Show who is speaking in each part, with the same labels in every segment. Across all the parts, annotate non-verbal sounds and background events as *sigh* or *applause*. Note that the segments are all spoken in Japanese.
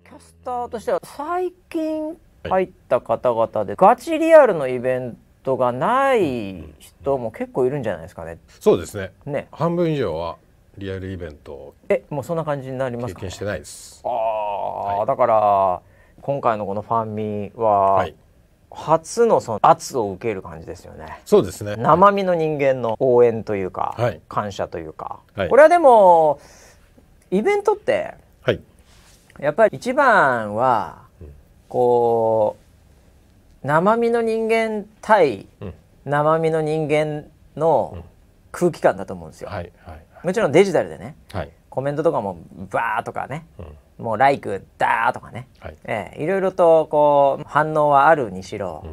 Speaker 1: キャスターとしては最近入った方々で、ガチリアルのイベントがない人も結構いるんじゃないですかね。そうですね。ね。半分以上はリアルイベントえもうそんな感じになります経験してないです。ああ、はい、だから今回のこのファンミは、はい、初のその圧を受ける感じですよね。そうですね。生身の人間の応援というか、はい、感謝というか、これはでもイベントって、やっぱり一番は、こう生身の人間対生身の人間の空気感だと思うんですよ。もちろんデジタルでね、はい、コメントとかもバーとかね、うん、もう「like」「だ」とかね、はいえー、いろいろとこう反応はあるにしろ、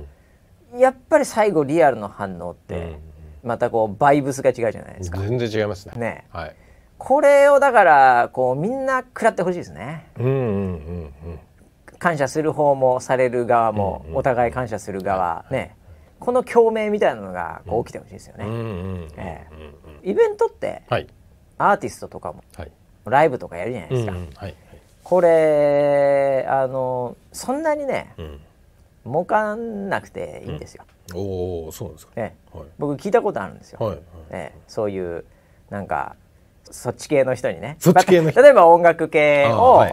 Speaker 1: うん、やっぱり最後リアルの反応って、またこうバイブスが違うじゃないですか。全然違いますね。ね、はい、これをだからこうみんな食らってほしいですね。うんうんうんうん、感謝する方もされる側も、お互い感謝する側ねこの共鳴みたいなのがこう起きてほしいですよね。うんうんイベントって、はい、アーティストとかも、はい、ライブとかやるじゃないですか。はい、これあのそんなにね、うん、儲かんなくていいんですよ。うん、おおそうですか、えい、僕聞いたことあるんですよ。ははいえー、そういうなんかそっち系の人にねそっち系の人、例えば音楽系を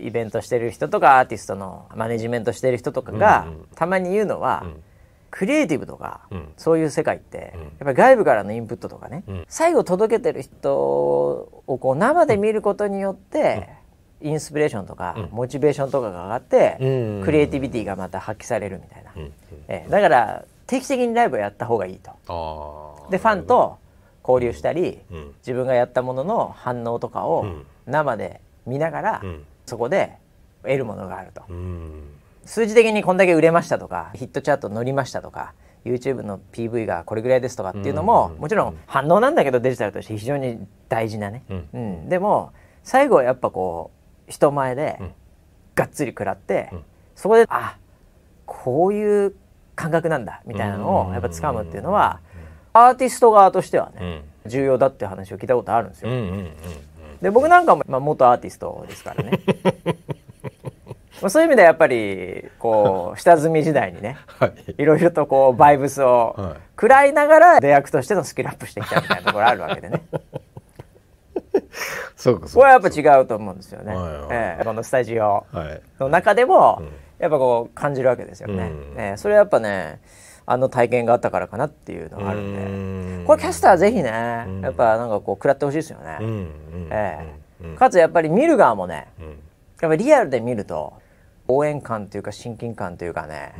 Speaker 1: イベントしてる人とかアーティストのマネジメントしてる人とかが、たまに言うのは、クリエイティブとか、そういう世界って、やっぱり外部からのインプットとかね、最後届けてる人をこう生で見ることによって、インスピレーションとか、モチベーションとかが上がって、クリエイティビティがまた発揮されるみたいな、えだから定期的にライブをやった方がいいと。でファンと交流したり、うん、自分がやったものの反応とかを生で見ながら、うん、そこで得るものがあると、うん、数字的にこんだけ売れましたとかヒットチャート乗りましたとか YouTube の PV がこれぐらいですとかっていうのも、もちろん反応なんだけどデジタルとして非常に大事なね、うんでも最後はやっぱこう人前でがっつり食らって、そこであこういう感覚なんだみたいなのをやっぱ掴むっていうのは、うんアーティスト側としてはね、うん、重要だって話を聞いたことあるんですよ。うんうんうんうん、で僕なんかも、まあ、元アーティストですからね。*laughs* まあ、そういう意味ではやっぱりこう *laughs* 下積み時代にね、はい、いろいろとこうバイブスを食らいながら出役としてのスキルアップしてきたみたいなところあるわけでね。*laughs* そうかそうかこれはやっぱ違うと思うんですよね。はいはい、えー、このスタジオの中でも、やっぱこう感じるわけですよね。うん、えー、それやっぱねあの体験があったからかなっていうのがあるんでこれキャスターぜひねやっぱなんかこう食らってほしいですよね、ええ、かつやっぱり見る側もね、やっぱリアルで見ると応援感というか親近感というかね、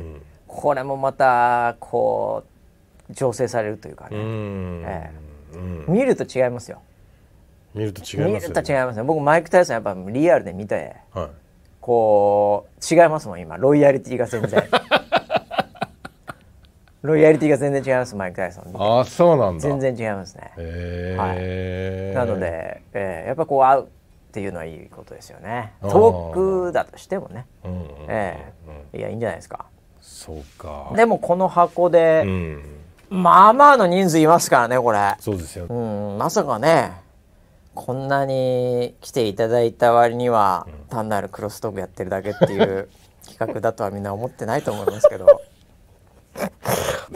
Speaker 1: これもまたこう醸成されるというかね、ええ、見ると違いますよ見ると違いますよ、ね、見ると違いますね僕マイク・タイソンやっぱリアルで見て、はい、こう違いますもん今ロイヤリティが全然 *laughs* ロイヤリティが全然違いますマイク・タイソンあそうなんだ全然違いますね、えー、はい、なので、えー、やっぱこう会うっていうのはいいことですよね遠くだとしてもね、ええいやいいんじゃないですかそうかでもこの箱で、うん、まあまあの人数いますからねこれそうですよ、うん、まさかねこんなに来ていただいた割には、単なるクロストークやってるだけっていう企画だとはみんな思ってないと思いますけど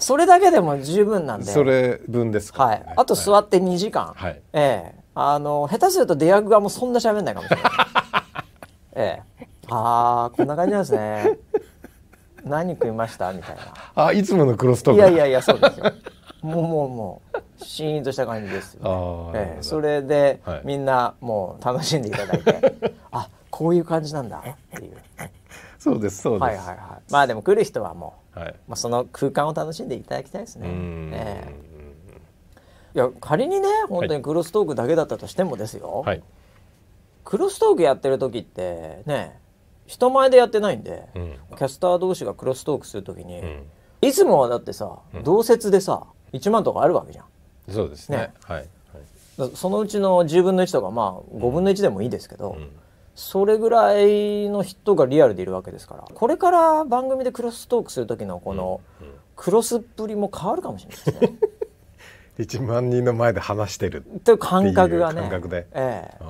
Speaker 1: それだけでも十分なんでそれ分ですか、ね、はい、あと座って2時間、はい、ええあの下手すると出役側もうそんな喋んないかもしれない *laughs* ええああこんな感じなんですね何食いましたみたいなあいつものクロストークいやいやいやそうですよもうもうもうシーンとした感じですよね、ええ、それで、はい、みんなもう楽しんでいただいてあこういう感じなんだっていうそうですそうです、はいはいはい、まあでも来る人はもうはいまあ、その空間を楽しんでいただきたいですね。えいや仮にね本当にクロストークだけだったとしてもですよ、はい、クロストークやってる時ってね人前でやってないんで、うん、キャスター同士がクロストークする時に、うん、いつもはだってさ、同説でさ1万とかあるわけじゃん。そうですね、ね、はい、はい、そのうちの10分の1とかまあ5分の1でもいいですけど、うんそれぐらいの人がリアルでいるわけですからこれから番組でクロストークする時のこのクロスっぷりも変わるかもしれないですね。1 *laughs* 万人の前で話してるという感覚がね感覚で、ええ、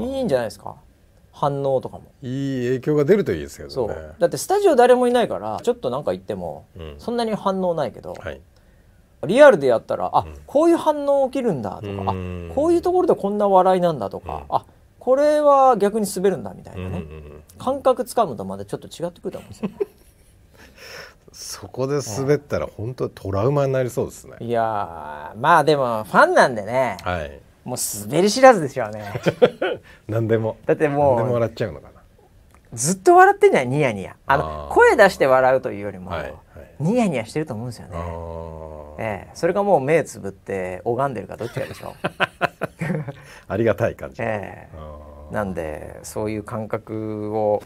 Speaker 1: いいんじゃないですか反応とかもいい影響が出るといいですけど、ね、そうだってスタジオ誰もいないからちょっと何か言っても、うん、そんなに反応ないけど、はい、リアルでやったらあ、うん、こういう反応起きるんだとか、うん、あこういうところでこんな笑いなんだとか、うん、あこれは逆に滑るんだみたいなね、感覚つかむとまたちょっと違ってくると思うんですよね。*laughs* そこで滑ったら本当トラウマになりそうですね。いやまあでもファンなんでね、はい、もう滑り知らずですよね。*laughs* 何でも。だってもう。何でも笑っちゃうのかな。ずっと笑ってんじゃいニヤニヤ。あの声出して笑うというよりも、はいはい、ニヤニヤしてると思うんですよね。ええ、それがもう目つぶって拝んでるかどっちかでしょう。*laughs* ありがたい感じ、えー、なんでそういう感覚を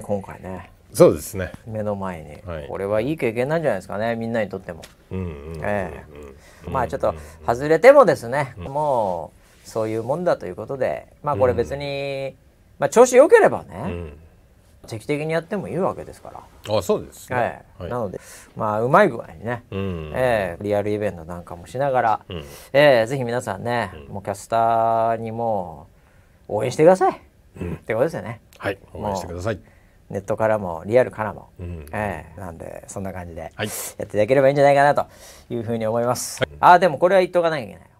Speaker 1: 今回ねそうですね目の前に、はい、これはいい経験なんじゃないですかねみんなにとってもまあちょっと外れてもですね、うん、もうそういうもんだということでまあこれ別に、うん、まあ調子良ければね、うん定期的にやってもいいわけですから。あそうですね、はい、なので、まあ、うまい具合にね、うん、えー、リアルイベントなんかもしながら、うん、えー、ぜひ皆さんね、うん、もうキャスターにも応援してください、うん、ってことですよね。はい、応援してください。ネットからもリアルからも、うん、えー、なんでそんな感じでやっていただければいいんじゃないかなというふうに思います。はい、ああでもこれは言っとかなきゃいけない。